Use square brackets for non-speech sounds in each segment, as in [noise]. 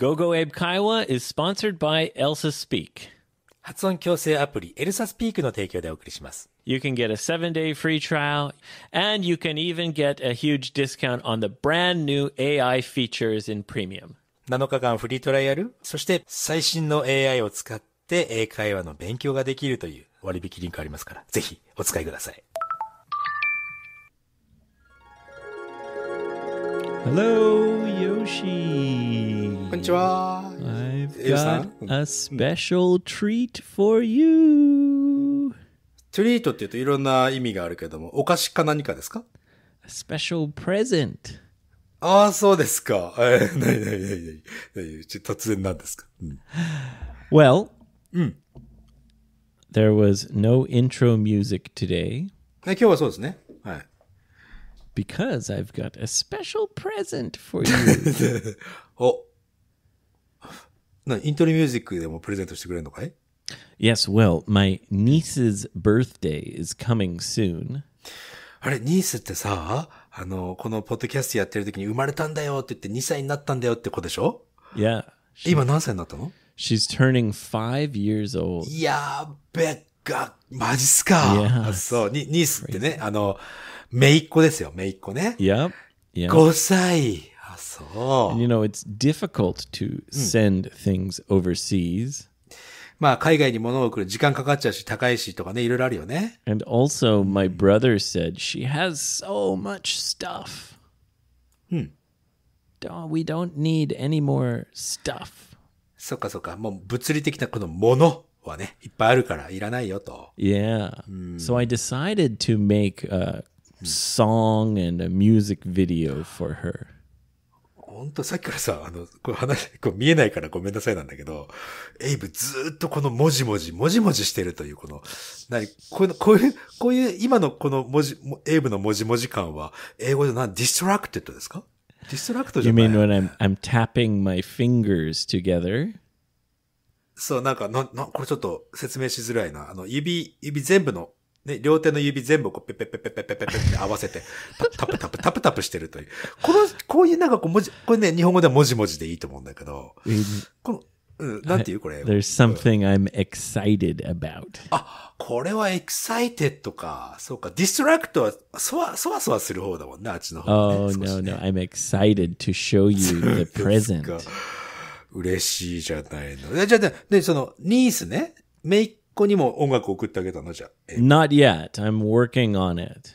GoGo Abe Kaiwa is sponsored by Elsa Speak. 発音矯正アプリエルサスピークの提供でお送りします。You can get a 7-day free trial and you can even get a huge discount on the brand new AI features in premium. 7日間フリートライアル、そして最新の AI を使って英会話の勉強ができるという割引リンクありますから、ぜひお使いください。Hello! よしこんにちは I've got a special treat for you トリートって言うといろんな意味があるけどもお菓子か何かですか a special present ああ、そうですか。え、なになになになに突然なんですか、うん、?Well, うん。There was no intro music today. 今日はそうですね。はい。because I've got a special present for you. お [laughs] なイントリーミュージックでもプレゼントしてくれるのかい Yes, well, my niece's birthday is coming soon. あれ、ニースってさ、あの、このポッドキャストやってる時に生まれたんだよって言って2歳になったんだよって子でしょ Yeah. 今何歳になったの She's turning five years old. やべっか、マジっすか。y e そう、ニニースってね、あの、めいっ子ですよ、めいっ子ね。Yep. yep. 5歳。あ、そう。You know, it's difficult to send things overseas. まあ、海外に物を送る時間かかっちゃうし、高いしとかね、いろいろあるよね。And also, my brother said she has so much stuff. うん。We don't need any more stuff. そっかそっか。もう物理的なこのものはね、いっぱいあるからいらないよと。Yeah.、うん、so I decided to make a song and a music video for her. 本当さっきからさ、あの、これ話、こう見えないからごめんなさいなんだけど、エイブずっとこのもじもじ、もじもじしてるという、この、なに、こういう、こういう、こういう、今のこのもじ、エイブのもじもじ感は、英語で何、ディストラクテッドですかディストラクトじゃない You mean when I'm, I'm tapping my fingers together? そう、なんか、な、な、これちょっと説明しづらいな。あの、指、指全部のね、両手の指全部こう、ペペペペペペペペって合わせて、タプタプタプタプしてるという。この、こういうなんかこう文字、これね、日本語では文字文字でいいと思うんだけど、この、うん、なんていうこれ。There's something I'm excited about. あ、これは excited か。そうか。distract は、そわ、そわそわする方だもんね、あっちの方、ね。Oh, ね no, no. I'm excited to show you the present. 嬉しいじゃないの。じゃあ、ね、その、ニースね。めい子にも音楽を送ってあげたのじゃ。Not yet. I'm working on it.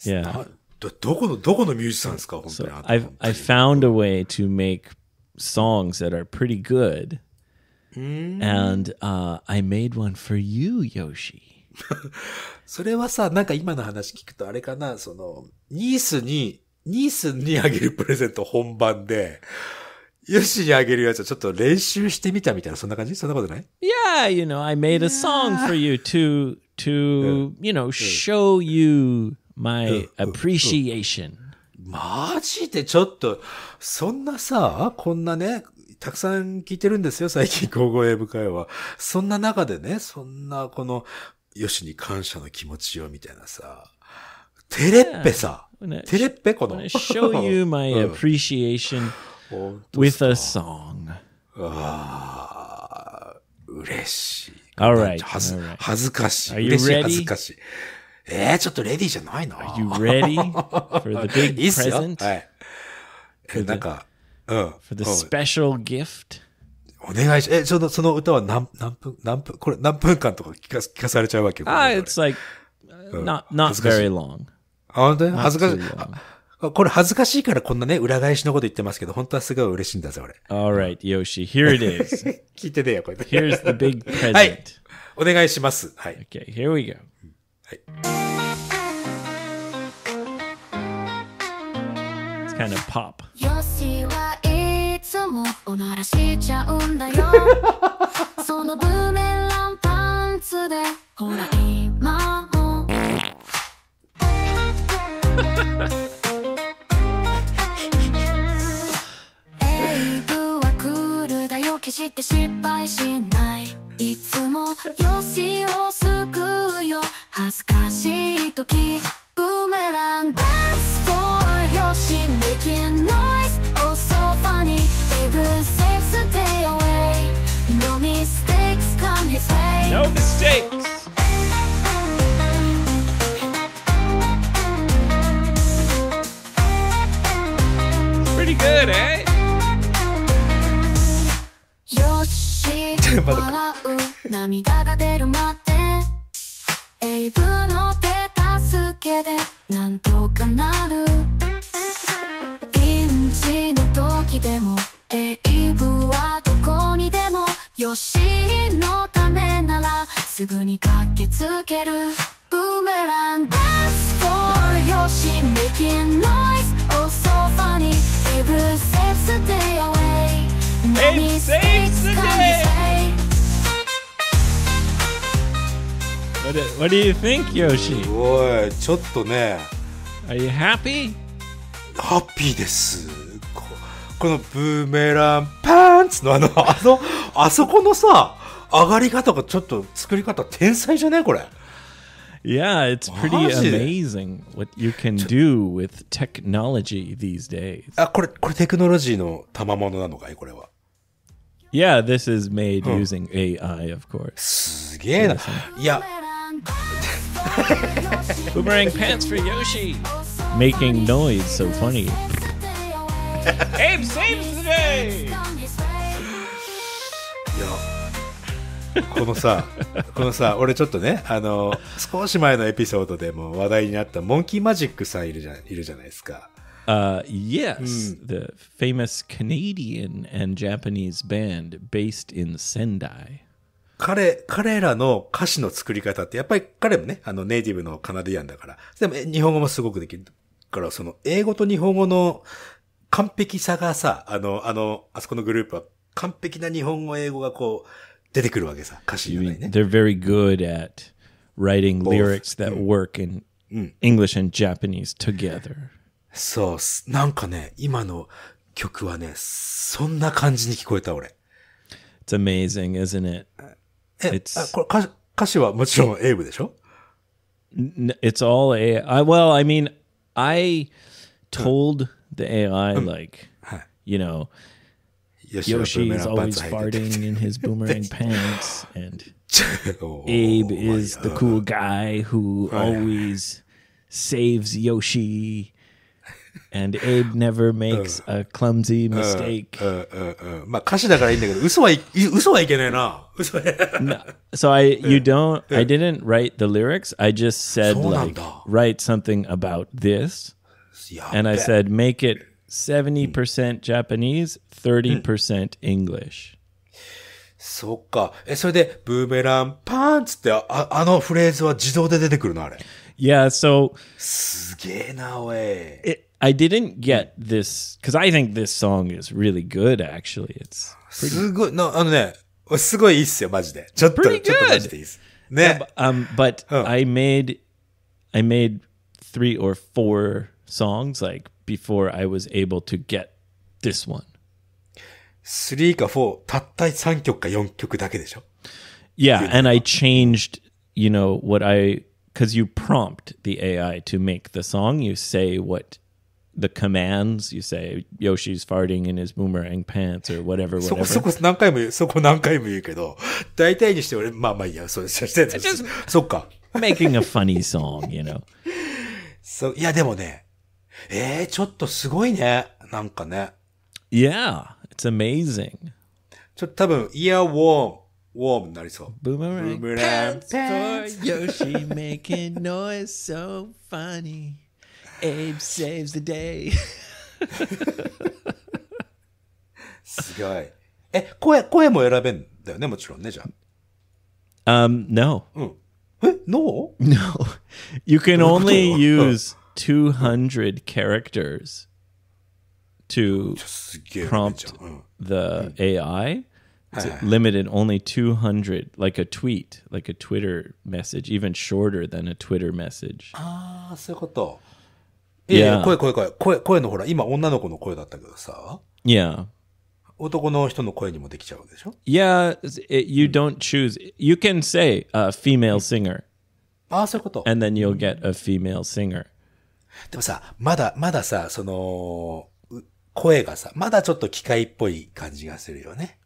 Yeah. どどこのどこのミュージシャンですか本当に。So、i I found a way to make songs that are pretty good. And、uh, I made one for you, Yoshi. それはさ、なんか今の話聞くとあれかな、その、ニースに、ニースにあげるプレゼント本番で、よしにあげるやつはちょっと練習してみたみたいな、そんな感じそんなことない Yeah, you know, I made a song for you to, to, you know, show you my appreciation. マジでちょっと、そんなさ、こんなね、たくさん聞いてるんですよ、最近、高校英語会話。そんな中でね、そんな、この、よしに感謝の気持ちを、みたいなさ。テレッペさ。テレッペこの。show you my [laughs] appreciation. with a song. ああ、嬉しい。Alright. 恥恥ずかしい。Are you 嬉しい ready? 恥ずかしい。えー、ちょっとレディーじゃないな。Are you ready for the い big いっすよ。はい present?。え、なんか、うん。For the うん special gift? お願いし、え、その、その歌は何、何分、何分、これ何分間とか聞か聞かされちゃうわけよ。こ Ah, れ it's like uh, not not very long. あ、本当に恥ずかしい too long.。これ恥ずかしいからこんなね、裏返しのこと言ってますけど、本当はすごい嬉しいんだぜ、俺。Alright, Yoshi, here it is. [laughs] 聞いてねえよ、これ。Here's the big present. はい。お願いします。はい。Okay, here we go. はい。It's kind of pop. Yoshi はいつもおならしちゃうんだよ。るしすごいちょっとね Are you happy? ハッピーですこのブーメランパンツのあのあのあそこのさ上がり方がちょっと作り方天才じゃないこれ Yeah, it's pretty amazing what you can do with technology these days. あ、これ、これテクノロジーの賜物なのかこれは。Yeah, this is made using AI, of course. すげえな。いや。Boomerang pants for Yoshi. Making noise so funny. Abe saves the day! このさ、このさ、俺ちょっとね、あの、少し前のエピソードでも話題になったモンキーマジックさんいるじゃいるじゃないですか。Uh, yes, the famous Canadian and Japanese band based in Sendai. 彼、彼らの歌詞の作り方って、やっぱり彼もね、あのネイティブのカナディアンだから、でも日本語もすごくできるから、その英語と日本語の完璧さがさ、あの、あの、あそこのグループは完璧な日本語、英語がこう、出てくるわけさ、歌詞にね。They're very good at writing lyrics that work in English and Japanese together. そう、なんかね、今の曲はね、そんな感じに聞こえた、俺。It's amazing, isn't it? It's It's all AI. I, well, I mean, I told the AI like, you know, Yoshi is always farting in his [laughs] boomerang pants, and [laughs] oh Abe is the cool guy who always saves Yoshi. And Abe never makes uh. a clumsy uh. mistake. うんうんうんうん、まあ歌詞だからいいんだけど、嘘はい、嘘はいけないな。嘘は uh, [laughs] no, so I you don't I didn't write the lyrics. I just said like write something about this やっべ and I said make it 70% hmm. Japanese, 30% hmm. English. そっか。え、それで、ブーメランパーンつって、あ、あのフレーズは自動で出てくるのあれ。Yeah, so すげえな、おい。it I didn't get this because I think this song is really good. Actually, it's pretty oh, oh, good. No, no, no. すごい、の、あのね、すごいいいっすよ、マジで。ちょっと、ちょ Pretty っ good. とマジでいいっす。ね Yeah,。bu- um, but oh. I made I made three or four songs like before I was able to get this one. Three or four 3曲か Yeah, and I changed, you know, what I because you prompt the AI to make the song. You say what the commands. You say Yoshi's farting in his boomerang pants or whatever. whatever. making a funny song, you know. So, yeah, yeah, it's amazing. warm, Pants for Yoshi making noise so funny. Abe saves the day. すごい。え、声、声も選べんだよね、もちろんね、じゃあ。Um, no. うん。え、no? No. You can only use 200 characters to prompt the AI. It's limited only 200, like a tweet, like a Twitter message, even shorter than a Twitter message. ああ、そういうこと。いやいや、声声声。声、声のほら、今女の子の声だったけどさ。いや。男の人の声にもできちゃうでしょ Yeah, it, you don't choose. You can say a female singer. ああ、そういうこと。And then you'll get a female singer. でもさ、まだ、まださ、その、声がさ、まだちょっと機械っぽい感じがするよね。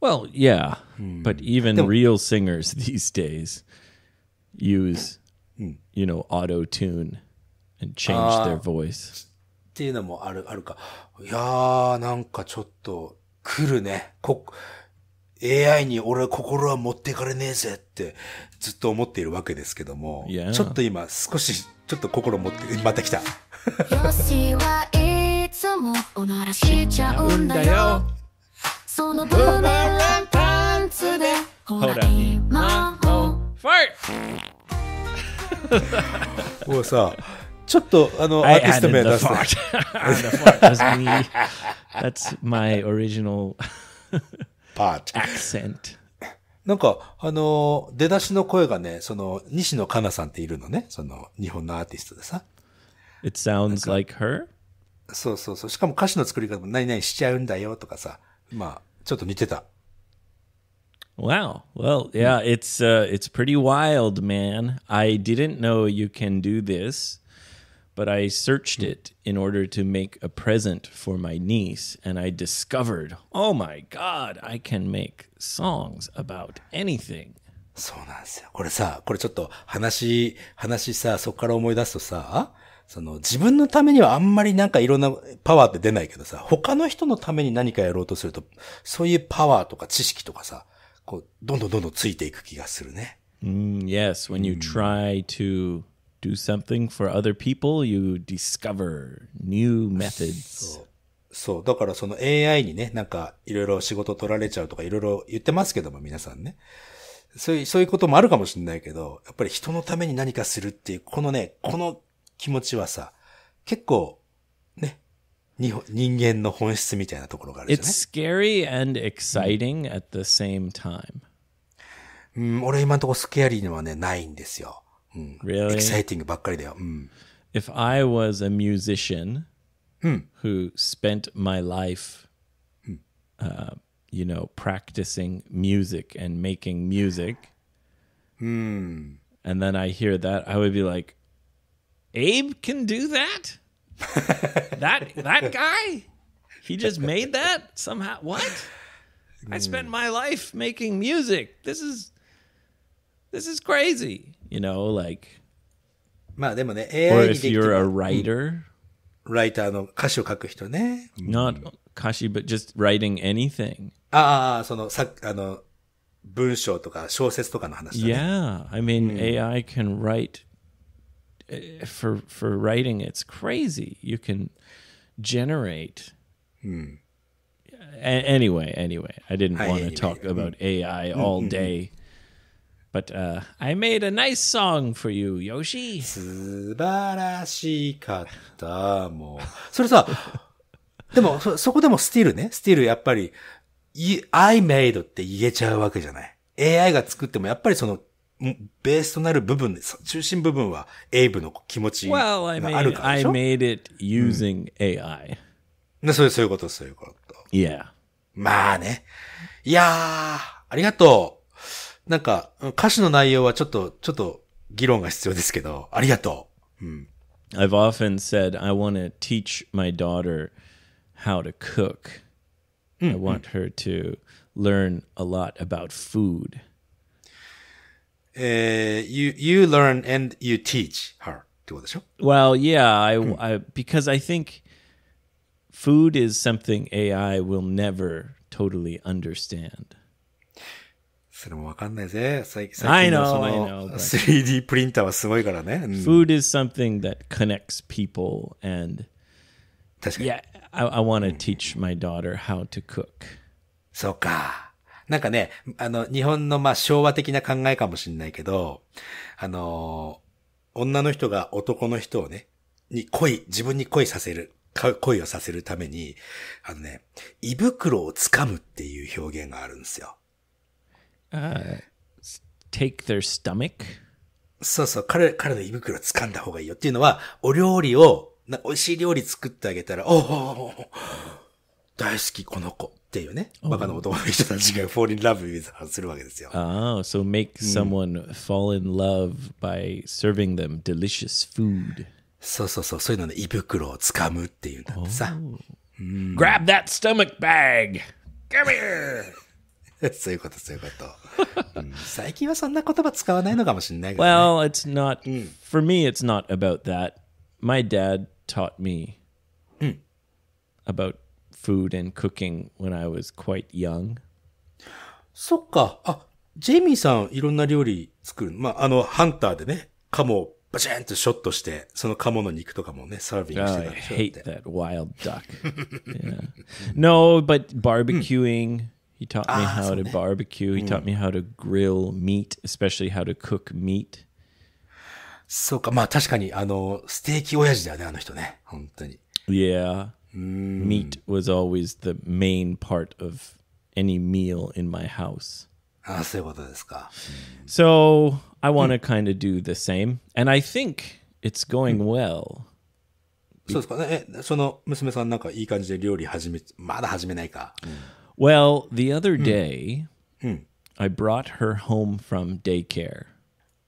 Well, yeah, but even real singers these days use, you know, auto tune. and change their voice. っていうのもある、あるか。いやー、なんかちょっと、来るね。こ、AI に俺は心は持っていかれねえぜってずっと思っているわけですけども、yeah. ちょっと今少しちょっと心持って、また来た。よしはいつもおならしちゃうんだよ。[laughs] そのブーメランパンツで、ほら今も。ファイトもうさ、ちょっとあの、アーティスト名出す。That's my original part. accent. なんか、あの、出だしの声がね、その、西野カナさんっているのね、その、日本のアーティストでさ。It sounds like her? そうそうそう。しかも歌詞の作り方も何々しちゃうんだよとかさ、まあ、ちょっと似てた。Wow. Well, yeah, it's uh, it's pretty wild, man. I didn't know you can do this. but I searched it in order to make a present for my niece, and I discovered, oh my god, I can make songs about anything. そうなんですよ。これさ、これちょっと話、話さ、そこから思い出すとさ、その自分のためにはあんまりなんかいろんなパワーって出ないけどさ、他の人のために何かやろうとすると、そういうパワーとか知識とかさ、こう、どんどんどんどんついていく気がするね。うん、yes, when you try to do something for other people, you discover new methods. そう。だからその AI にね、なんかいろいろ仕事取られちゃうとかいろいろ言ってますけども、皆さんね。そういう、そういうこともあるかもしれないけど、やっぱり人のために何かするっていう、このね、この気持ちはさ、結構、ね、人間の本質みたいなところがあるじゃない It's scary and exciting at the same time. うん、俺今んところスケアリーにはね、ないんですよ。うん、exciting mm. If I was a musician hmm. who spent my life, hmm. uh, you know, practicing music and making music. Hmm. And then I hear that, I would be like, Abe can do that? [laughs] that that guy? He just made that somehow. What? I spent my life making music. This is this is crazy you know like まあでもね、or if you're a a mm. writer ライターの歌詞を書く人ね。not kashi but just writing anything ああ、その、さあの、文章とか小説とかの話だね。yeah ah, ah, ah, i mean mm. ai can write eh, for for writing it's crazy you can generate mm. anyway anyway i didn't want to talk about ai all day But uh, I made a nice song for you, Yoshi. 素晴らしかった、もう。それさ、[laughs] でも、そ、そこでもスティールね。スティールやっぱり、い I made って言えちゃうわけじゃない。AI が作ってもやっぱりその、んベースとなる部分で、中心部分はエイブの気持ちが Well, I あ made I made it using AI. ねそういうそういうこと、そういうこと。Yeah. まあね。いやー、ありがとう。なんか、歌詞の内容はちょっと、ちょっと議論が必要ですけど、ありがとう。うん。I've often said I want to teach my daughter how to cook. I want her to learn a lot about food. Uh, you you learn and you teach her. Well, yeah, I, I because I think food is something AI will never totally understand. それもわかんないぜ。最近のその 3D プリンターはすごいからね。Food is something that connects people and 確かに。Yeah, I, I want to teach my daughter how to cook. そうか。なんかね、あの、日本のまあ昭和的な考えかもしれないけど、あの、女の人が男の人をね、に恋、自分に恋させる、恋をさせるために、あのね、胃袋をつかむっていう表現があるんですよ。uh, take their stomach? そうそう、彼彼の胃袋掴んだ方がいいよっていうのは、お料理を、な美味しい料理作ってあげたら、おお大好きこの子っていうね、バカな男の人たちが fall in love with her するわけですよ。ああ、so make someone fall in love by serving them delicious food. そうそうそう、そういうのね、胃袋を掴むっていうんだってさ。Grab that stomach bag! Come here! そういうこと、そういうこと。最近はそんな言葉使わないのかもしれないけど、ね。Well, it's not, for me, it's not about that. My dad taught me about food and cooking when I was quite young. そっか。あ、ジェイミーさんいろんな料理作る。まあ、あの、ハンターでね、カモをバチーンとショットして、そのカモの肉とかもね、サービングしてたでしょ。I hate that wild duck. yeah. No, but barbecuing. He taught ah, me how to barbecue. He taught mm. me how to grill meat, especially how to cook meat. そうか。まあ確かに、あの、ステーキ親父だよね、あの人ね。本当に。Yeah. Mm. Meat was always the main part of any meal in my house. あそういうことですか。So, I want to mm. kind of do the same. And I think it's going well. そうですかね。え、その娘さんなんかいい感じで料理始め、まだ始めないか。うん well, the other hmm. day, hmm. I brought her home from daycare.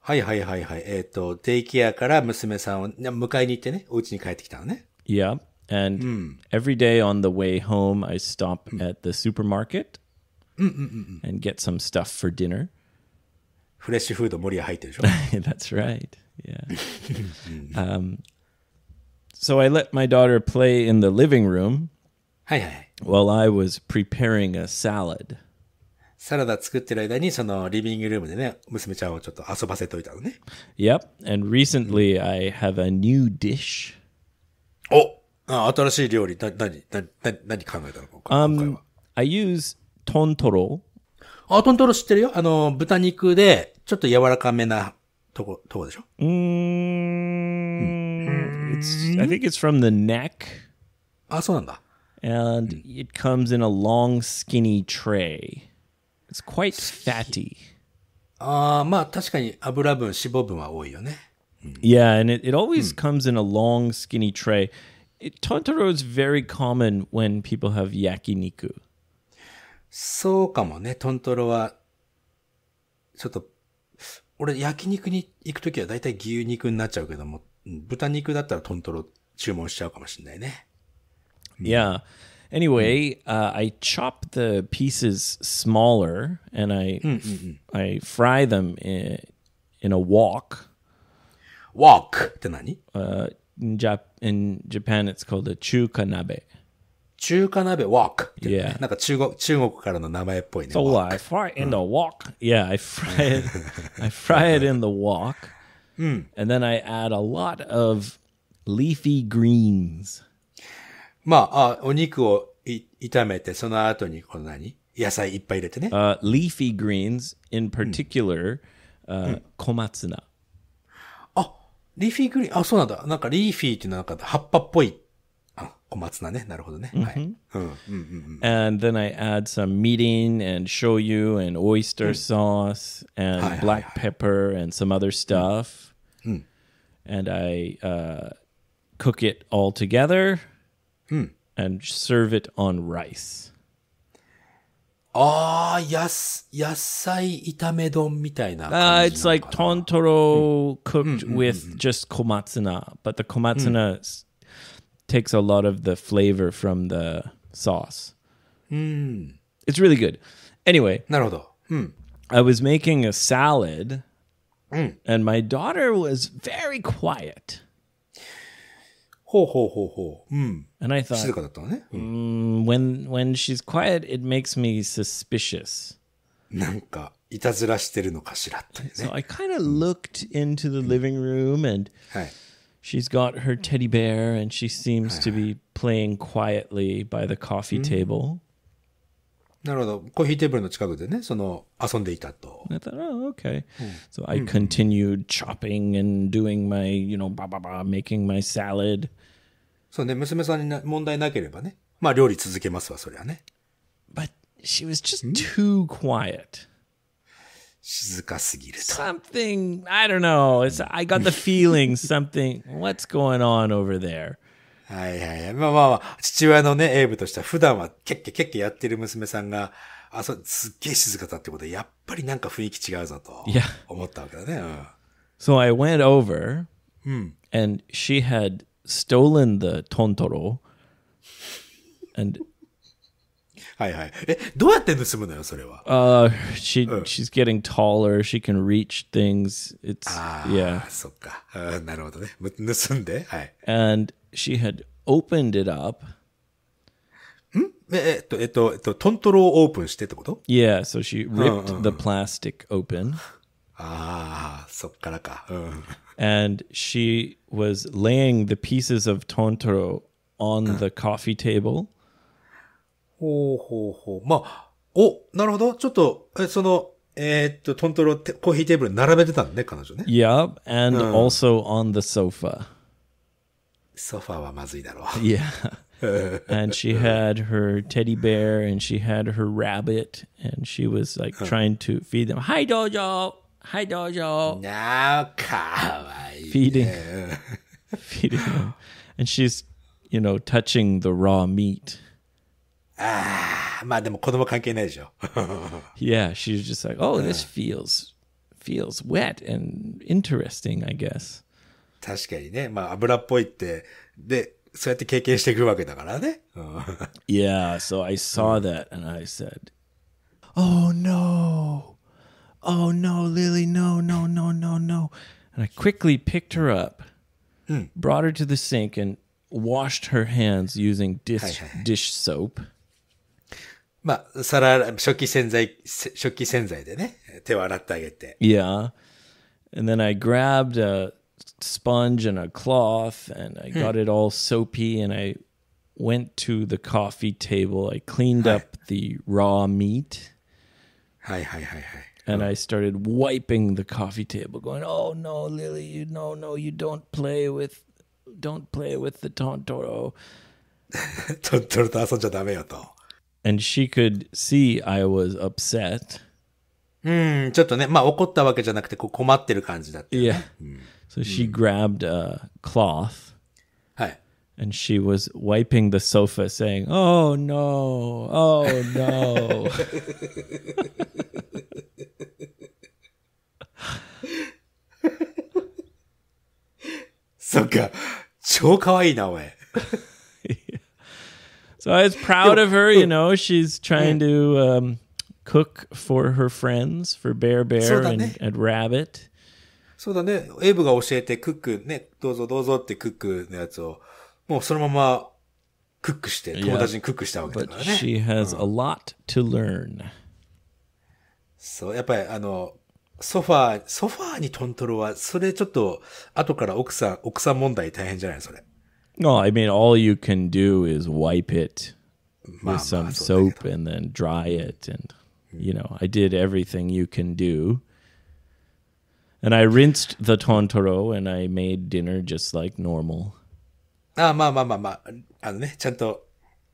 はいはいはいはい。えっ、と、デイケアから娘さんをな迎えに行ってね、お家に帰ってきたのね。Yeah. And hmm. every day on the way home, I stop at the supermarket and get some stuff for dinner. フレッシュフード森屋入ってるでしょ。That's [laughs] right. Yeah. [laughs] um, so I let my daughter play in the living room はいはいはい。while I was preparing a salad. サラダ作ってる間に、そのリビングルームでね、娘ちゃんをちょっと遊ばせといたのね。Yep, and recently I have a new dish. おあ新しい料理、な、なに、な、な、何考えたの今回は。Um, I use トントロ。あ、トントロ知ってるよ。あの、豚肉で、ちょっと柔らかめなとこ、とこでしょうーん。It's, I think it's from the neck. あ、そうなんだ。and mm. it comes in a long, skinny tray. It's quite fatty. ああ、まあ確かに油分、脂肪分は多いよね。Yeah, and it, it always mm. comes in a long, skinny tray. It, Tontoro is very common when people have yakiniku. そうかもね、トントロは、ちょっと、俺焼肉に行くときは大体牛肉になっちゃうけども、豚肉だったらトントロ注文しちゃうかもしれないね。Yeah. Mm-hmm. Anyway, uh, I chop the pieces smaller and I mm. mm, mm. I fry them in, in a wok. Wok Uh, in, Jap- in Japan, it's called a chuka nabe. 中華鍋 walk. Yeah. I fry it in hmm. the wok. Yeah, I fry it, I fry it in the wok. Hmm. And then I add a lot of leafy greens. まあ、あお肉を炒めて、その後にこの何野菜いっぱい入れてね。Uh, leafy greens, in particular,、うん uh, 小松菜。あ、リーフィーグリーン、あ、そうなんだ。なんかリーフィーっていうのはなんか葉っぱっぽい。あ、小松菜ね。なるほどね。はい。うん。うんうんうん。And then I add some mirin and shoyu and oyster sauce and はいはいはい black pepper and some other stuff. うん。And I uh, cook it all together. mm. and serve it on rice. Ah, ああ、やす、野菜炒め丼みたいな感 Uh, じ it's like かな。tontoro hmm. cooked hmm, hmm, with just komatsuna, but the komatsuna takes a lot of the flavor from the sauce. It's really good. Anyway, I was making a salad, and my daughter was very quiet. ほうほうほうほう。うん。And hmm. I thought, 静かだったのね。うん、when, when she's quiet, it makes me suspicious. なんか、いたずらしてるのかしらというね。So I kind of looked into the living room she has got her teddy bear and she seems to be playing quietly by the coffee hmm. table. thought, oh, hmm. So I continued chopping and doing my, you know, ba ba ba, making my salad. そうね、娘さんに問題なければね。まあ料理続けますわ、そりゃね。But she was just too quiet. 静かすぎると。Something, I don't know. It's, I got the feeling something, what's going on over there? はいはい。まあまあまあ、父親のね、エイブとしては普段はケッケケッケやってる娘さんが、あ、そう、すっげえ静かだってことで、やっぱりなんか雰囲気違うぞと。[laughs] 思ったわけだね。うん、so I went over, and she had stolen the Tontoro and はいはい。え、どうやって盗むのよ、それは。Uh, eh, she, うん uh. she's getting taller. She can reach things. It's, ああ、yeah. Ah, そっか。うんなるほどね。む盗んで、はい。And uh, she had opened it up. え、えっと、えっと、えっと、トントロをオープンしてってこと hmm? eh, eh, Yeah, so she ripped uh, the plastic open. Ah, and she was laying the pieces of tontoro on the coffee table. ほうほうほう。まあ、お、なるほど。ちょっと、えその、えー、っと、トントロてコーヒーテーブルに並べてたのね、彼女ね。Yeah, eh, eh, and うん hmm. also on the sofa. ソファーはまずいだろ [laughs] Yeah. [laughs] and she had her teddy bear and she had her rabbit and she was like trying to feed them. Hi, Dojo. Hi, dojo. Now, はい、どうぞ。Now, Feeding. [laughs] Feeding him. And she's, you know, touching the raw meat. Ah, [laughs] yeah, she's just like, oh, this ah. feels feels wet and interesting, I guess. [laughs] Yeah, so I saw that and I said, oh no. Oh no, Lily, no, no, no, no, no. And I quickly picked her up, mm. brought her to the sink, and washed her hands using dish, dish soap. まあ、皿、初期洗剤、初期洗剤でね、手を洗ってあげて。Yeah. And then I grabbed a sponge and a cloth and I hmm. got it all soapy and I went to the coffee table. I cleaned up the raw meat. はいはいはいはい。and I started wiping the coffee table, going, "Oh no, Lily, you no, no, you don't play with, don't play with the Tontoro." [laughs] And she could see I was upset. Hmm, yeah. Hmm. So she grabbed a cloth. And she was wiping the sofa saying, Oh no, oh no. [laughs] そっか。超可愛いな、お前。so I was proud of her, you know. She's trying to um, cook for her friends, for Bear Bear and, and Rabbit. そうだね。エイブが教えてクックね、どうぞどうぞってクックのやつを、もうそのままクックして、友達にクックしたわけだからね。But she has a lot to learn. そう、やっぱりあの、ソファー、ソファーにトントロは、それちょっと、後から奥さん、奥さん問題大変じゃないそれ。No, I mean, all you can do is wipe it with some soap and then dry it. And, you know, I did everything you can do. And I rinsed the tontoro and I made dinner just like normal. ああ、まあまあまあまあ、あのね、ちゃんと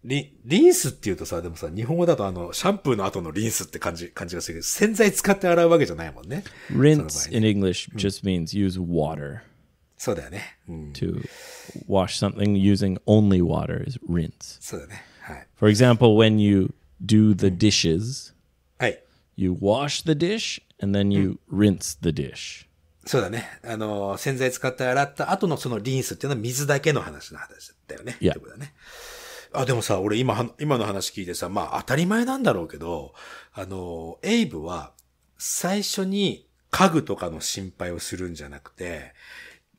リ、リンスって言うとさ、でもさ、日本語だとあの、シャンプーの後のリンスって感じ、感じがするけど、洗剤使って洗うわけじゃないもんね。rinse in English just means use water. そうだよね。to wash something using only water is rinse. そうだね。はい。For example, when you do the dishes, はい。you wash the dish and then you rinse the dish. そうだね。あの、洗剤使って洗った後のそのリンスっていうのは水だけの話の話だよね。いや。ってことだね。Yeah. あ、でもさ、俺今、今の話聞いてさ、まあ当たり前なんだろうけど、あの、エイブは最初に家具とかの心配をするんじゃなくて、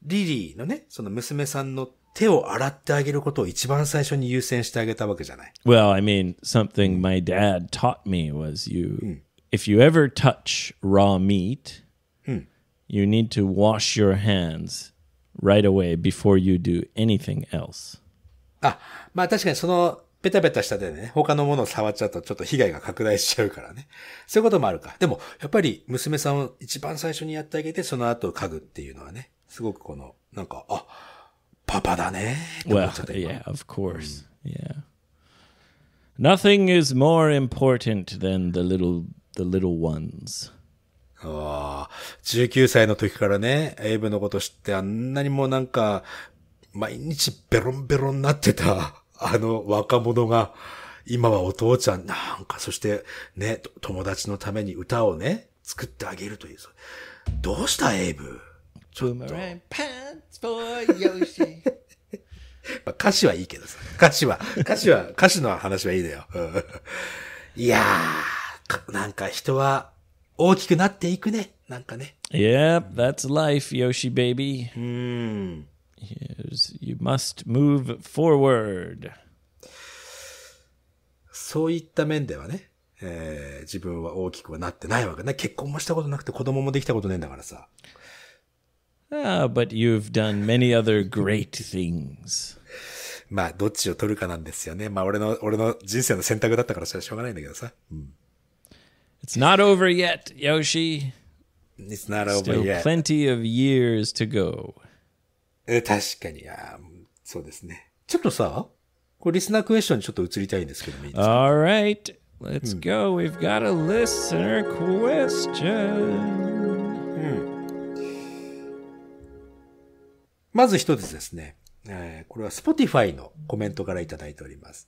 リリーのね、その娘さんの手を洗ってあげることを一番最初に優先してあげたわけじゃない。Well, I mean, something my dad taught me was you,、うん、if you ever touch raw meat,、うん、you need to wash your hands right away before you do anything else. あ、まあ確かにその、ベタベタしたでね、他のものを触っちゃうとちょっと被害が拡大しちゃうからね。そういうこともあるか。でも、やっぱり娘さんを一番最初にやってあげて、その後家具っていうのはね、すごくこの、なんか、あ、パパだねって思っちゃっ Well, yeah, of course. Yeah. Nothing is more important than the little, the little ones. ああ、19歳の時からね、エイブのこと知ってあんなにもうなんか、毎日ベロンベロンになってた、[laughs] あの若者が、今はお父ちゃん、なんか、そしてね、友達のために歌をね、作ってあげるという。どうしたエイブちょっと。まあ歌詞はいいけどさ。歌詞は、歌詞は、歌詞の話はいいだよ。いやー、なんか人は大きくなっていくね。なんかね。Yep, that's life, Yoshi baby. うん。is you must move forward. そういった面ではね、えー、自分は大きくはなってないわけね。結婚もしたことなくて子供もできたことねえんだからさ。Ah, but you've done many other great things. まあ、どっちを取るかなんですよね。まあ、俺の、俺の人生の選択だったからそれはしょうがないんだけどさ。うん、It's not over yet, Yoshi. It's not over Still yet. plenty of years to go. え確かに、あそうですね。ちょっとさ、これリスナークエスチョンにちょっと移りたいんですけどもいいですか ?Alright, let's go.、うん、We've got a listener question. まず一つですね。えー、これは Spotify のコメントからいただいております。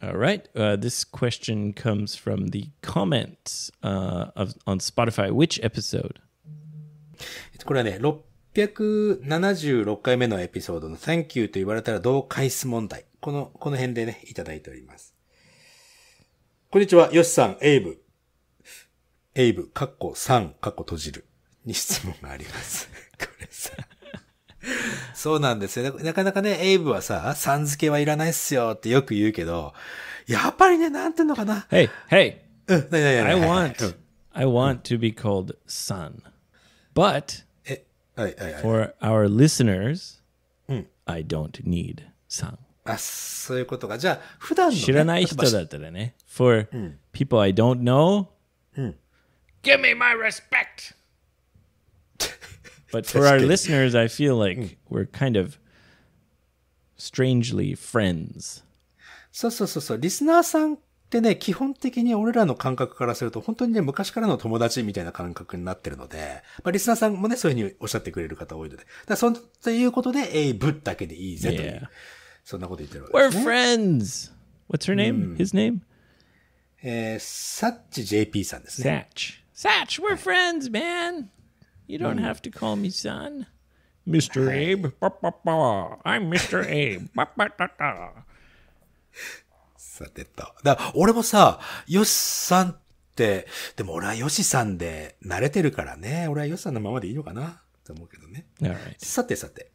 Alright,、uh, this question comes from the comments、uh, of, on Spotify. Which episode? これはね、676回目のエピソードの Thank you と言われたらどう返す問題。この、この辺でね、いただいております。こんにちは、よしさん、エイブ。エイブ、カッコ3、カッコ閉じる。に質問があります。[laughs] これさ。そうなんですよ。なかなかね、エイブはさ、さん付けはいらないっすよってよく言うけど、やっぱりね、なんていうのかな。Hey, hey! うん、なになになに I want, [laughs] I want to be called son. But, はいはいはい。For our listeners, hmm. I don't need for hmm. people I don't know, hmm. give me my respect. [laughs] But for our listeners, I feel like we're kind of strangely friends. そうそうそうそう、リスナーさんでね、基本的に俺らの感覚からすると、本当にね、昔からの友達みたいな感覚になってるので、まあ、リスナーさんもね、そういうふうにおっしゃってくれる方多いので。だそん、ということで、えい、ぶだけでいいぜという。そんなこと言ってるわけです、ね。We're friends! What's her name?、His name? えー、サッチ JP さんですね。サッチ Satch, we're friends, man! You don't have to call me son. Mr. Abe? I'm Mr. Abe. さてと。だから俺もさ、よしさんって、でも俺はよしさんで慣れてるからね、俺はよしさんのままでいいのかなと思うけどね。さてさて。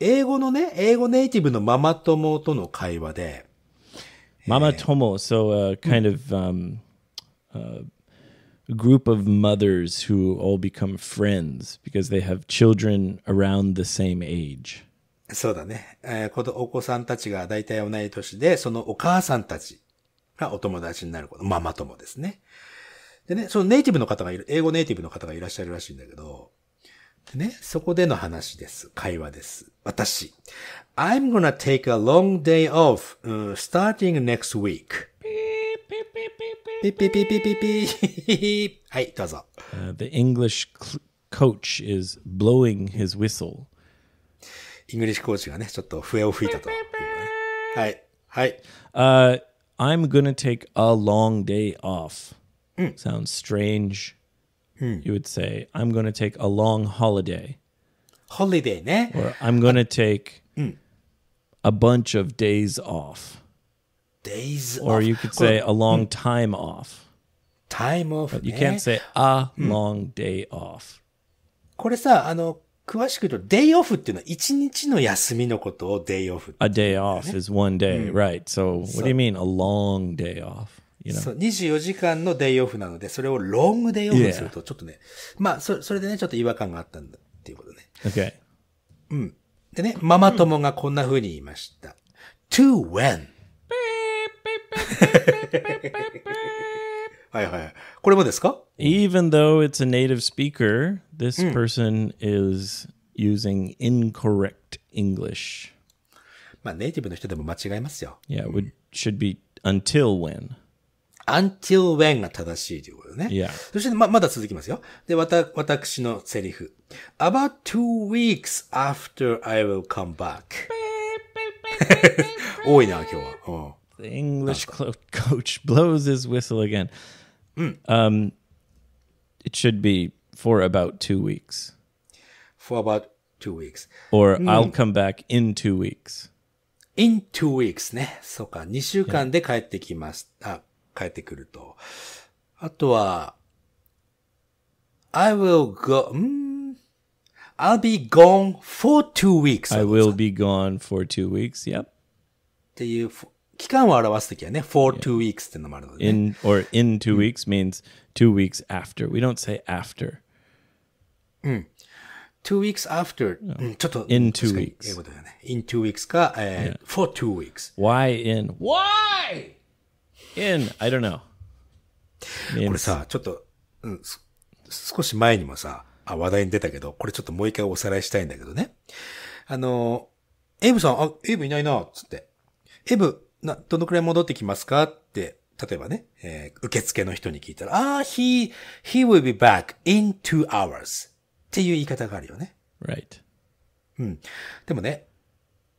英語のね、英語ネイティブのママ友との会話で。ママ友、えー、so a kind of、um, a group of mothers who all become friends because they have children around the same age. そうだね。えー、このお子さんたちが大体同い年で、そのお母さんたちがお友達になること。ママ友ですね。でね、そのネイティブの方がいる、英語ネイティブの方がいらっしゃるらしいんだけど、でね、そこでの話です。会話です。私。I'm gonna take a long day off、starting next week. ピピピピピピはい、どうぞ。Uh, the English coach is blowing his whistle. イングリッシュコーチがね、ちょっと笛を吹いたと、はい。はい。I'm gonna take a long day off. Sounds strange. You would say, I'm gonna take a long holiday. Holiday ね。Or I'm gonna take a bunch of days off. Days Or f f o you could say a long time off. Time off. you can't say a long day off. これさ、あの、詳しく言うと、day off っていうのは一日の休みのことを day off、ね。A day off is one day,、うん、right. So, what do you mean a long day off? You know? そう、24時間のデイオフなので、それをロングデイオフにすると、ちょっとね、まあ、そ、それでね、ちょっと違和感があったんだっていうことね。Okay. うん。でね、ママ友がこんな風に言いました。to when? はいはい。これもですか ?Even though it's a native speaker, this person is using incorrect English. まあネイティブの人でも間違いますよ。Yeah, would, should be until when. until when が正しいということね。Yeah. そしてま、まだ続きますよ。で、わた、私のセリフ。about two weeks after I will come back. 多いな、今日は。The English coach blows his whistle again. Mm. Um, it should be for about two weeks. For about two weeks. Or hmm. I'll come back in two weeks. in two weeks ね。そうか。2週間で帰ってきます。あ、帰ってくると。あとは、I will go, うん I'll be gone for two weeks. I will be gone for two weeks. Yep. っていう、期間を表すときはね、for two weeks ってのもあるので、ね。in or in two weeks means two weeks after. We don't say after. うん。two weeks after. ちょっと。in two weeks. 英語だよね。in two weeks か、えー、for two weeks. Why in? Why? in? I don't know. これさ、ちょっと、うん、少し前にもさ、あ、話題に出たけど、これちょっともう一回おさらいしたいんだけどね。あの、エイブさん、あ、エイブいないな、つって。エイブ、な、どのくらい戻ってきますかって、例えばね、えー、受付の人に聞いたら、ああ、he, he will be back in two hours っていう言い方があるよね。right. うん。でもね、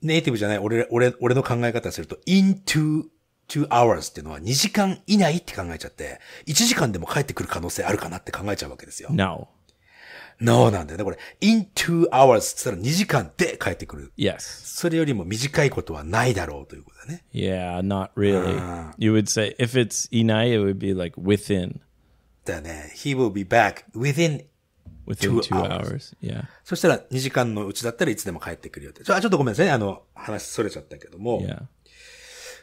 ネイティブじゃない俺、俺、俺の考え方すると、in two, two hours っていうのは2時間以内って考えちゃって、1時間でも帰ってくる可能性あるかなって考えちゃうわけですよ。no. No なんだよね、これ。in two hours 言ったら2時間で帰ってくる。Yes. それよりも短いことはないだろうということだね。Yeah, not really. You would say, if it's inai, it would be like within. だね。He will be back within within two, two hours. Yeah. そしたら2時間のうちだったらいつでも帰ってくるよって。ちょちょっとごめんなさいね。あの、話それちゃったけども。Yeah.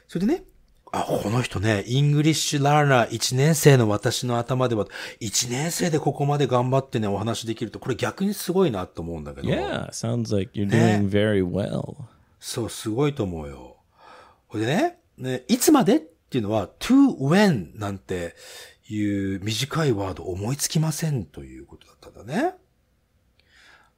それでね、あ、この人ね、イングリッシュラーナー1年生の私の頭では、1年生でここまで頑張ってね、お話できると、これ逆にすごいなと思うんだけど。Yeah, sounds like you're doing、very well. そう、すごいと思うよ。ほいでね、ね、いつまでっていうのは、to when なんていう短いワード思いつきませんということだったんだね。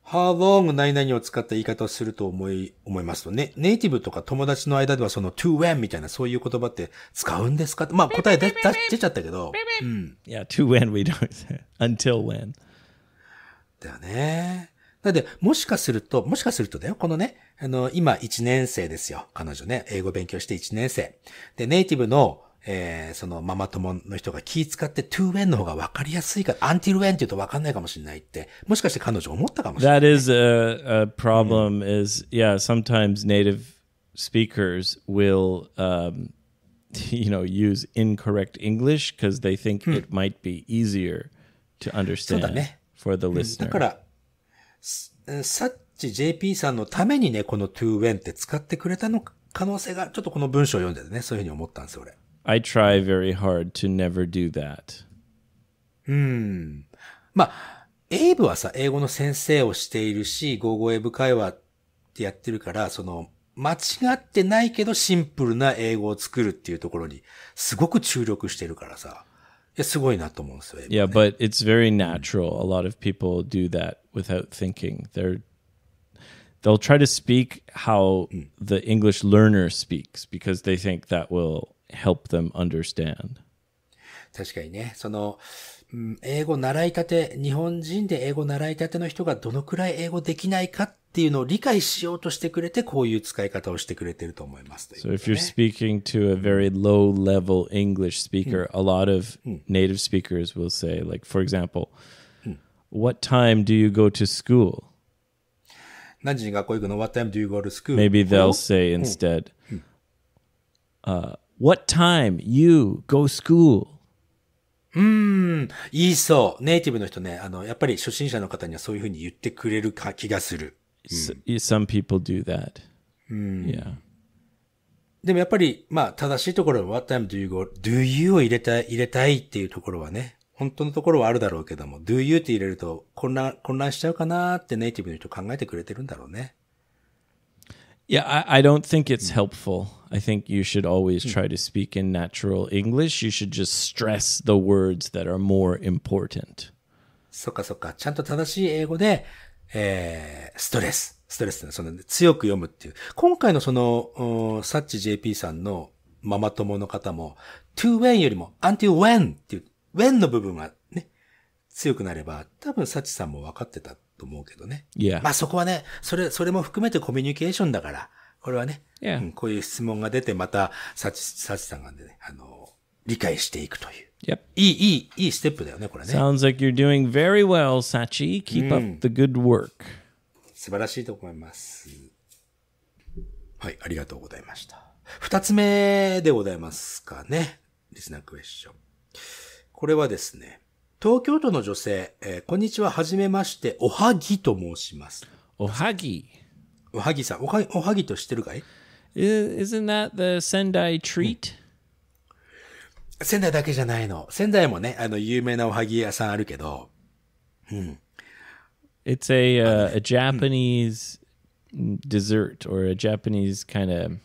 how long 何々を使った言い方をすると思い、思いますとね、ネイティブとか友達の間ではその to when みたいなそういう言葉って使うんですかまあ答え出出ちゃったけど。うん。いや、to when we don't say until when. だよね。なっで、もしかすると、もしかするとだよ、このね、あの、今1年生ですよ、彼女ね、英語勉強して1年生。で、ネイティブのえー、そのママ友の人が気使って、トゥーウェンの方が分かりやすいから、アンティルウェンって言うと分かんないかもしれないって、もしかして彼女思ったかもしれない。That is a, a problem、うん、is, yeah, sometimes native speakers will,、um, [laughs] you know, use incorrect English because they think、うん、it might be easier to understand そうだ、ね、for the listener.、うん、だから、さっち JP さんのためにね、このトゥーウェンって使ってくれたの可能性が、ちょっとこの文章を読んでてね、そういうふうに思ったんですよ、俺。I try very hard to never do that. うん。まあ、エイブはさ、英語の先生をしているし、ゴーゴー英語会話ってやってるから、その、間違ってないけどシンプルな英語を作るっていうところに、すごく注力してるからさ。いや、すごいなと思うんですよ。ね、yeah, hmm. but it's very natural. lot of people do that without thinking. They're They'll try to speak how hmm. the English learner speaks because they think that will help them understand. 確かにね、その、英語習いたて、日本人で英語習いたての人がどのくらい英語できないかっていうのを理解しようとしてくれて、こういう使い方をしてくれてると思います。So if you're speaking to a very low level English speaker, a lot of native speakers will say, like, for example, what time do you go to school? 何時に学校行くの ?What time do you go to school? Maybe they'll say instead, uh, what time you go school? うーん、言いそう。ネイティブの人ね、あの、やっぱり初心者の方にはそういうふうに言ってくれるか気がする。うん、Some people do that. うん。Yeah. でもやっぱり、まあ、正しいところは what time do you go, do you を入れたい、入れたいっていうところはね、本当のところはあるだろうけども、do you って入れると混乱、混乱しちゃうかなってネイティブの人考えてくれてるんだろうね。Yeah, I, I, don't think it's helpful. I think you should always try to speak in natural English. You should just stress the words that are more important. そっかそっか。ちゃんと正しい英語で、えー、ストレス。ストレス、その強く読むっていう。今回のその、サッチ JP さんのママ友の方も、to when よりも until when っていう、when の部分がね、強くなれば、多分サッチさんも分かってたと思うけどね。Yeah. まあそこはね、それ、それも含めてコミュニケーションだから、これはね、yeah. うん、こういう質問が出て、また、サチ、サチさんがね、あの、理解していくという。Yep. いい、いい、いいステップだよね、これね。Sounds like you're doing very well, Sachi. Keep up the good work.、うん、素晴らしいと思います。はい、ありがとうございました。二つ目でございますかね。リスナークエスチョン。これはですね、東京都の女性、えー、こんにちは、はじめまして、おはぎと申します。おはぎ。おはぎさん、おはおはぎと知ってるかい Isn't that the Sendai treat?、うん、仙台だけじゃないの。仙台もね、あの、有名なおはぎ屋さんあるけど。うん。It's a,、uh, a Japanese dessert or a Japanese kind of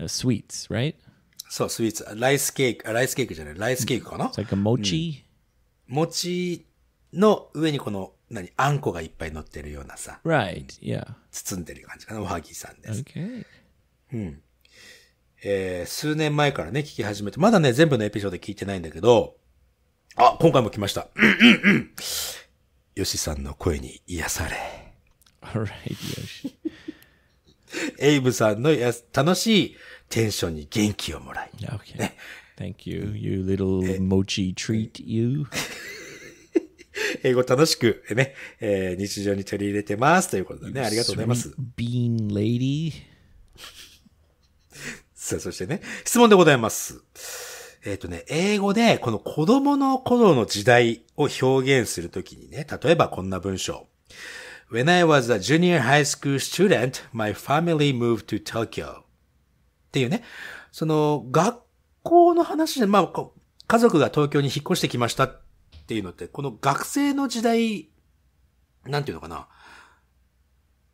sweets, right? そう、スイーツ。ライスケーキ、ライスケーキじゃない、ライスケーキかな It's like a mochi?、うん餅の上にこの、何、あんこがいっぱい乗ってるようなさ。Right, yeah. 包んでる感じかな、おはぎさんです。Okay. うん。えー、数年前からね、聞き始めて、まだね、全部のエピソード聞いてないんだけど、あ、今回も来ました。うんうんうん。ヨシさんの声に癒され。Alright, ヨシ。エイブさんのや楽しいテンションに元気をもらい。Okay. ね Thank you, you little mochi treat you. [laughs] 英語楽しくね、えー、日常に取り入れてますということでね、ありがとうございます。Bean lady. [laughs] さあ、そしてね、質問でございます。えっ、ー、とね、英語でこの子供の頃の時代を表現するときにね、例えばこんな文章。When I was a junior high school student, my family moved to Tokyo. っていうね、その学校の話で、まあ、家族が東京に引っ越してきましたっていうのって、この学生の時代、なんていうのかな。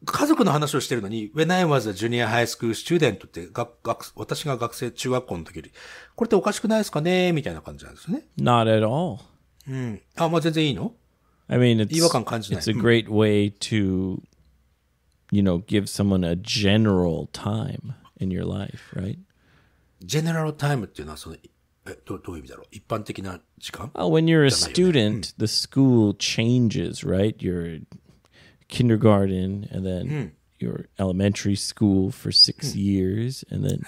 家族の話をしてるのに、When I was a junior high school student って、学、学、私が学生、中学校の時より、これっておかしくないですかねみたいな感じなんですね。Not at all. うん。あ、まあ全然いいの I mean, it's, 違和感感じない。It's a great way to, you know, give someone a general time in your life, right? ジェネラルタイムっていうのはその、えどどういう意味だろう一般的な時間 Oh, when you're a じゃないよね student, the school changes, right? Your kindergarten and then mm. your elementary school for six mm. years and then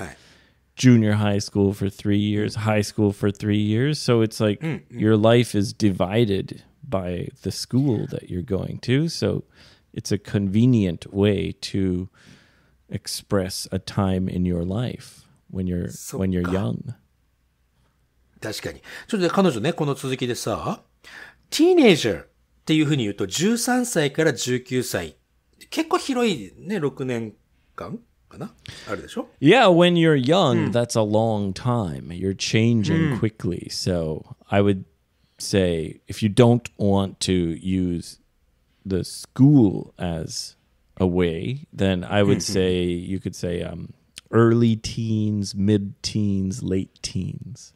junior high school for three mm. years, high school for three years. So it's like your life is divided by the school that you're going to. So it's a convenient way to express a time in your life when you're, when you're young. 確かに。ちょっと彼女ね、この続きでさ、teenager っていうふうに言うと13歳から19歳。結構広いね、6年間かなあるでしょ Yeah, when you're young, that's a long time. You're changing hmm. quickly. So I would say if you don't want to use the school as a way, then I would hmm, hmm. say you could say um, early teens, mid teens, late teens.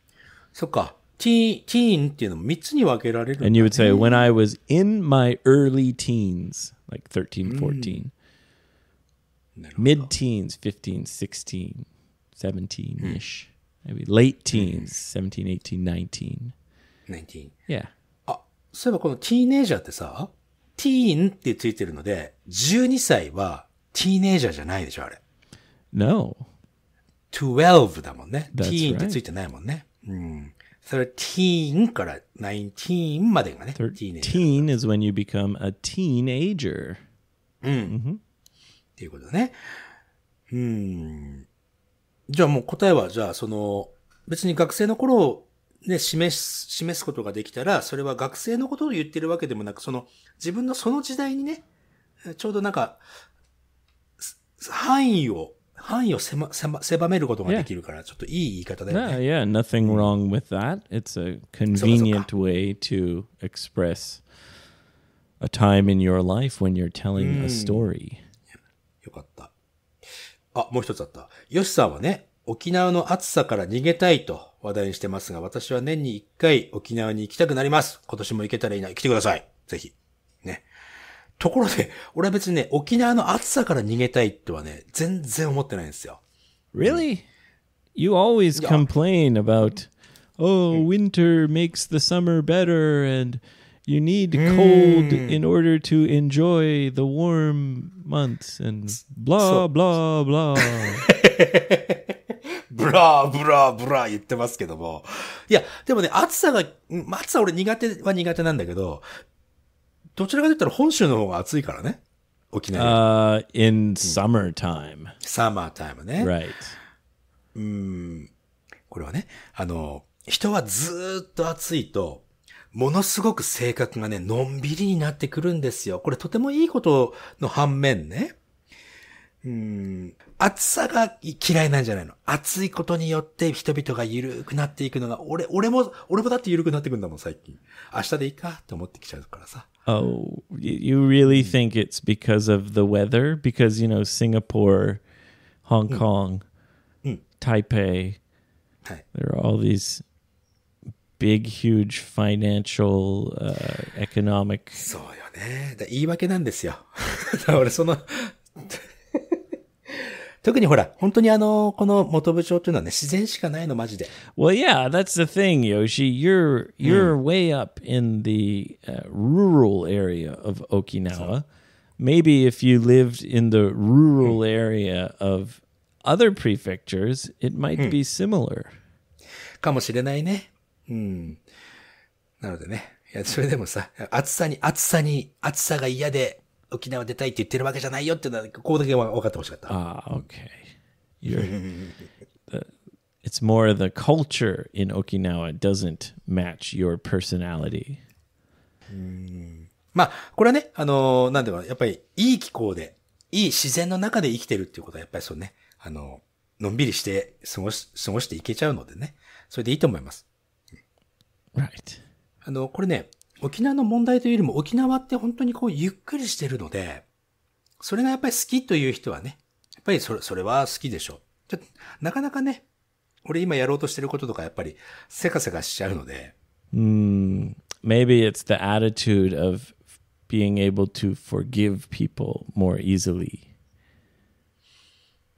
そっか。teen, teen three. 3つに分けられる and you would say, when I was in my early teens, like 13, 14, mid teens, 15, 16, 17 ish, maybe late teens, 17, 18, 19. 19. Yeah. あ、そういえばこのティーネージャーってさ、ティーンってついてるので、12歳はティーネージャーじゃないでしょ、あれ。No. twelve だもんね。teen ってついてないもんね。うん。それ teen から nineteen までがね。teen is when you become a teenager. うん。っていうことね。うん。じゃあもう答えは、じゃあその、別に学生の頃をね、示す、示すことができたら、それは学生のことを言ってるわけでもなく、その、自分のその時代にね、ちょうどなんか、範囲を範囲を狭狭狭めることができるから、ちょっといい言い方だよね。Yeah, yeah, nothing wrong with that. It's a convenient way to express a time in your life when you're telling a story. よかった。あ、もう一つあった。ヨシさんはね、沖縄の暑さから逃げたいと話題にしてますが、私は年に一回沖縄に行きたくなります。今年も行けたらいいな。来てください。ぜひ。ね。ところで、俺は別にね、沖縄の暑さから逃げたいとはね、全然思ってないんですよ。Really? You always complain about, oh, winter makes the summer better and you need cold in order to enjoy the warm months and blah, blah, blah. ブラーブラーブラー言ってますけども。いや、でもね、暑さが、暑さ俺苦手は苦手なんだけど、どちらかといったら本州の方が暑いからね。沖縄。Uh, in summertime. Summertime ね。Right. うん。これはね、あの、人はずっと暑いと、ものすごく性格がね、のんびりになってくるんですよ。これとてもいいことの反面ね。うん、暑さが嫌いなんじゃないの暑いことによって人々が緩くなっていくのが、俺、俺も、俺もだって緩くなってくんだもん、最近。明日でいいかって思ってきちゃうからさ。Oh, you really think it's because of the weather? Because, you know, Singapore, Hong Kong, Taipei, there are all these big, huge financial, uh, economic. そうよね。言い訳なんですよ。俺、その、特にほら、本当にあの、この元部長っていうのはね、自然しかないの、マジで。Well, yeah, that's the thing, Yoshi. You're, you're way up in the、uh, rural area of Okinawa. Maybe if you lived in the rural area of other prefectures, it might be similar. かもしれないね。うん。なのでね。いや、それでもさ、暑さに、暑さに、暑さが嫌で、沖縄出たいって言ってるわけじゃないよっていうのは、ここだけは分かってほしかった。ああ、OK。You're, it's more the culture in Okinawa doesn't match your personality. まあ、これはね、あのー、なんでろやっぱりいい気候で、いい自然の中で生きてるっていうことは、やっぱりそうね、あのー、のんびりして過ごし、過ごしていけちゃうのでね、それでいいと思います。Right. あの、これね、沖縄の問題というよりも沖縄って本当にこうゆっくりしてるので、それがやっぱり好きという人はね、やっぱりそれそれは好きでしょちょ。なかなかね、俺今やろうとしてることとかやっぱりせかせかしちゃうので。うん、maybe it's the attitude of being able to forgive people more easily.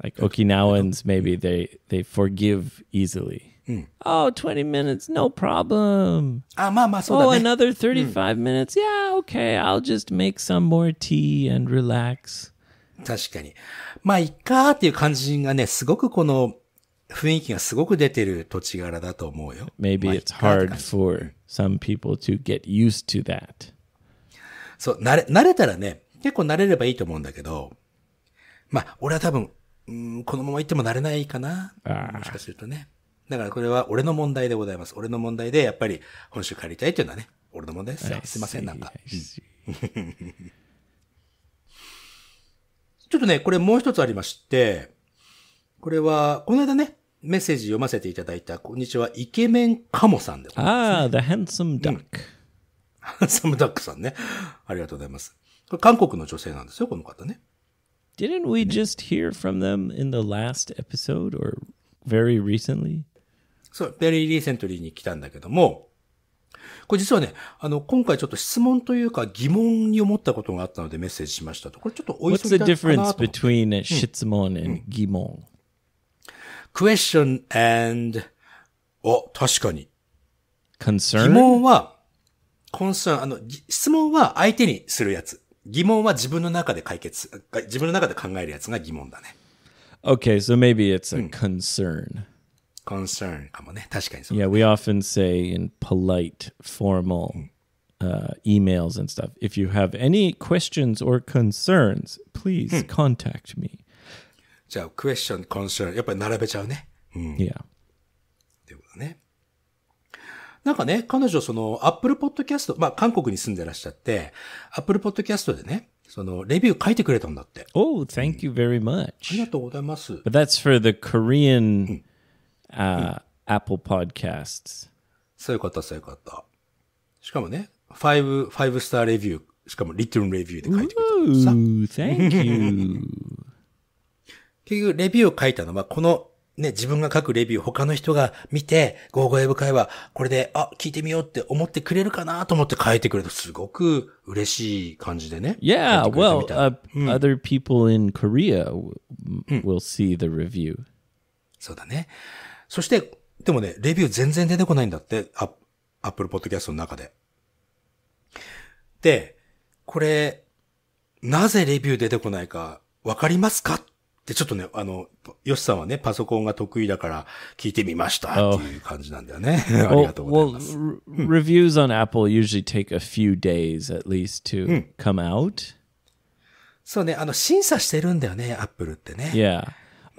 Like Okinawans, maybe they, they forgive easily. Mm. Oh, 20 minutes, no problem. あ、まあまあそう so oh, another 35 minutes. Yeah, okay. I'll just make some more tea and relax. 確かに。まあ、いっかーっていう感じがね、すごくこの雰囲気がすごく出てる土地柄だと思うよ。Maybe it's hard for some people to get used to that. そう、慣れ、慣れたらね、結構慣れればいいと思うんだけど、まあ、俺は多分、うん、このまま行っても慣れないかな。もしかするとね。だからこれは俺の問題でございます。俺の問題で、やっぱり本州借りたいっていうのはね、俺の問題ですよ。すいません、なんか。ちょっとね、これもう一つありまして、これは、この間ね、メッセージ読ませていただいた、こんにちは、イケメンカモさんでございます、ね。ああ、The Handsome Duck、うん。Handsome Duck さんね。ありがとうございます。これ韓国の女性なんですよ、この方ね。Didn't we just hear from them in the last episode or very recently? そう、ベリーリーセントリーに来たんだけども、これ実はね、あの、今回ちょっと質問というか疑問に思ったことがあったのでメッセージしましたと。これちょっとお急ぎだったかなと。What's the difference between 質問 and 疑問、?question and お、確かに。concern? 疑問は、concern、あの、質問は相手にするやつ。疑問は自分の中で解決、自分の中で考えるやつが疑問だね。Okay, so maybe it's a concern.、concern かもね。確かにそう、ね。Yeah, we often say in polite, formal uh, emails and stuff, if you have any questions or concerns, please contact me. じゃあ、question, concern, やっぱり並べちゃうね。うん。Yeah. ってことね。なんかね、彼女その Apple Podcast、まあ韓国に住んでらっしゃって、Apple Podcast でね、そのレビュー書いてくれたんだって。Oh, thank you very much.、うん、ありがとうございます。But that's for the Korean、うんあ、うん、Apple Podcasts。そういうこと、そういうこと。しかもね、5、5スターレビュー、しかもリトルンレビューで書いてくれたさ。Thank you. [laughs] 結局、レビューを書いたのは、このね、自分が書くレビュー、他の人が見て、ゴーゴーエブ会話、これで、あ、聞いてみようって思ってくれるかなと思って書いてくれると、すごく嬉しい感じでね。Yeah, well,、uh, other people in Korea will see the review. そうだね。そして、でもね、レビュー全然出てこないんだって、アップルポッドキャストの中で。で、これ、なぜレビュー出てこないか、わかりますかってちょっとね、あの、ヨシさんはね、パソコンが得意だから聞いてみましたっていう感じなんだよね。[laughs] ありがとうございます。Well, reviews on Apple usually take a few days at least to come out. そうね、あの、審査してるんだよね、アップルってね。Yeah.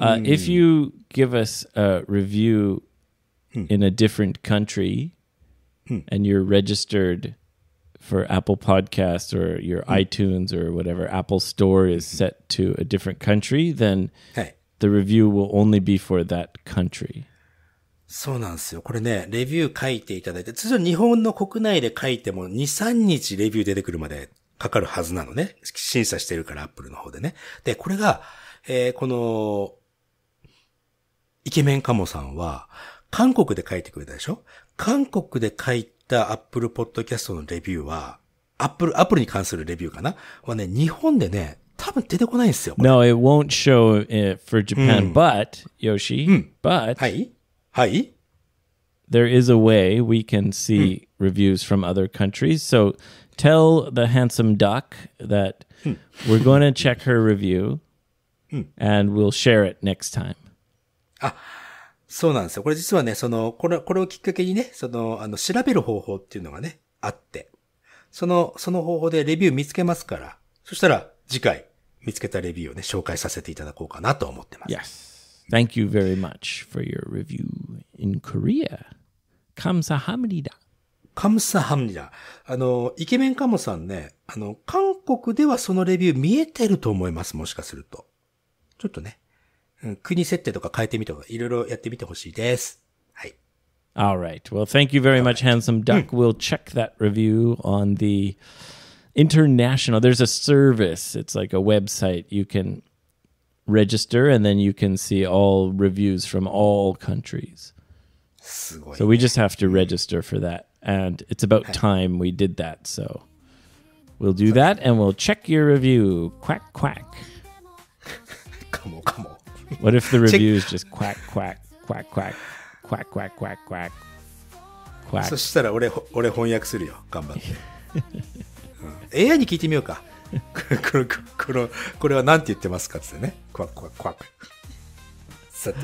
Uh, mm. If you give us a review mm. in a different country mm. and you're registered for Apple Podcasts or your iTunes or whatever Apple Store is set to a different country, then hey. the review will only be for that country. そうなんですよ。これね、レビュー書いていただいて、通常日本の国内で書いても2、3日レビュー出てくるまでかかるはずなのね。審査してるから、アップルの方でね。で、これが、えー、この、イケメンカモさんは、韓国で書いてくれたでしょ韓国で書いた Apple Podcast のレビューは、Apple、Apple に関するレビューかなはね、日本でね、多分出てこないんですよ。No, it won't show it for Japan,、うん、but, Yoshi,、うん、but, はい。はい。There is a way we can see、うん、reviews from other countries. So tell the handsome doc that we're going to check her review and we'll share it next time. あ、そうなんですよ。これ実はね、その、これ、これをきっかけにね、その、あの、調べる方法っていうのがね、あって、その、その方法でレビュー見つけますから、そしたら次回見つけたレビューをね、紹介させていただこうかなと思ってます。Yes. Thank you very much for your review in Korea. カムサハムリだ。カムサハムリだ。あの、イケメンカモさんね、あの、韓国ではそのレビュー見えてると思います、もしかすると。ちょっとね、うん、国設定とか変えてみて、いろいろやってみてほしいです。はい。All right. Well, thank you very much, Handsome Duck. Hmm. We'll check that review on the international. There's a service, it's like a website. You can register and then you can see all reviews from all countries. So we just have to register for that. And it's about time we did that. So we'll do that and we'll check your review. Quack, quack. [laughs] come on, come on. What if the review is just quack, quack, quack, quack, quack, quack, quack, quack, quack. そしたら俺、俺翻訳するよ。頑張って。うん、AI に聞いてみようか。[laughs] これこれこれは何て言ってますかってね。クワックワックワック。さて。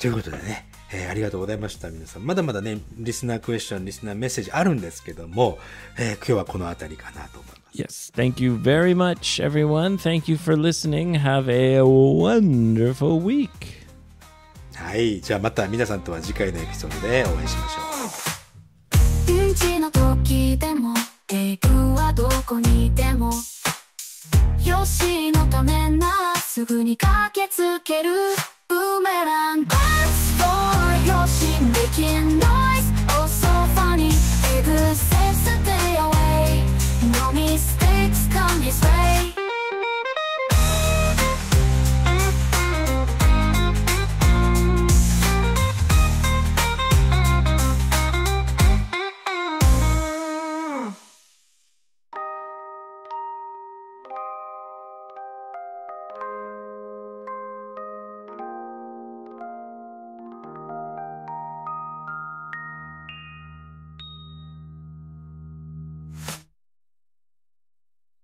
ということでね、えー、ありがとうございました。皆さん。まだまだね、リスナークエスチョン、リスナーメッセージあるんですけども、えー、今日はこの辺りかなと思います。Yes. Thank you very much, everyone. Thank you for listening. Have a wonderful week. はい。じゃあまた皆さんとは次回のエピソードでお会いしましょう。ピンチの時でも、英君はどこにいても、よしのためならすぐに駆けつける、ブーメラン。That's You way